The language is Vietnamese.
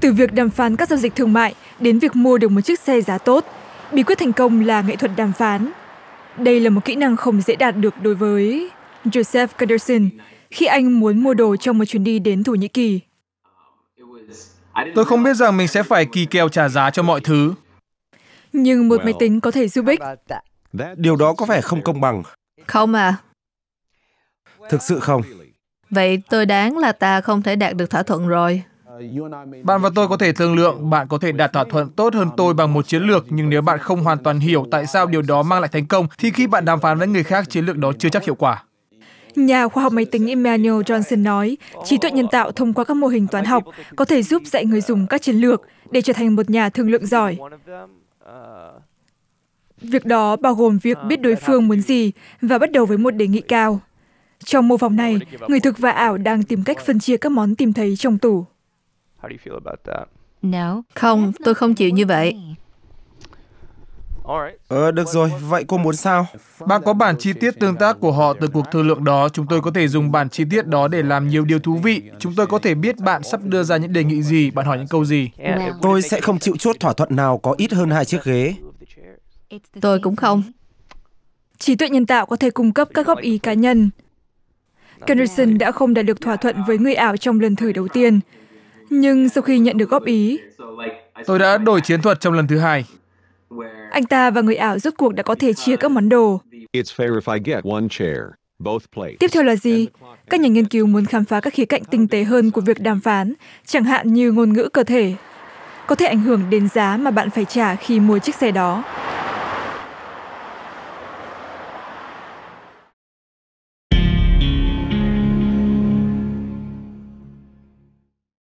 Từ việc đàm phán các giao dịch thương mại đến việc mua được một chiếc xe giá tốt, bí quyết thành công là nghệ thuật đàm phán. Đây là một kỹ năng không dễ đạt được đối với Joseph Caderson khi anh muốn mua đồ trong một chuyến đi đến Thổ Nhĩ Kỳ. Tôi không biết rằng mình sẽ phải kỳ kèo trả giá cho mọi thứ. Nhưng một máy tính có thể giúp ích. Điều đó có vẻ không công bằng. Không à. Thực sự không. Vậy tôi đoán là ta không thể đạt được thỏa thuận rồi. Bạn và tôi có thể thương lượng, bạn có thể đạt thỏa thuận tốt hơn tôi bằng một chiến lược, nhưng nếu bạn không hoàn toàn hiểu tại sao điều đó mang lại thành công, thì khi bạn đàm phán với người khác, chiến lược đó chưa chắc hiệu quả. Nhà khoa học máy tính Emmanuel Johnson nói, trí tuệ nhân tạo thông qua các mô hình toán học có thể giúp dạy người dùng các chiến lược để trở thành một nhà thương lượng giỏi. Việc đó bao gồm việc biết đối phương muốn gì và bắt đầu với một đề nghị cao. Trong mô phỏng này, người thực và ảo đang tìm cách phân chia các món tìm thấy trong tủ. Không, tôi không chịu như vậy. Ờ, được rồi, vậy cô muốn sao? Bạn có bản chi tiết tương tác của họ từ cuộc thương lượng đó, chúng tôi có thể dùng bản chi tiết đó để làm nhiều điều thú vị. Chúng tôi có thể biết bạn sắp đưa ra những đề nghị gì, bạn hỏi những câu gì. Tôi sẽ không chịu chốt thỏa thuận nào có ít hơn hai chiếc ghế. Tôi cũng không. Trí tuệ nhân tạo có thể cung cấp các góp ý cá nhân. Kenderson đã không đạt được thỏa thuận với người ảo trong lần thử đầu tiên. Nhưng sau khi nhận được góp ý, tôi đã đổi chiến thuật trong lần thứ hai. Anh ta và người ảo rốt cuộc đã có thể chia các món đồ. Tiếp theo là gì? Các nhà nghiên cứu muốn khám phá các khía cạnh tinh tế hơn của việc đàm phán, chẳng hạn như ngôn ngữ cơ thể, có thể ảnh hưởng đến giá mà bạn phải trả khi mua chiếc xe đó.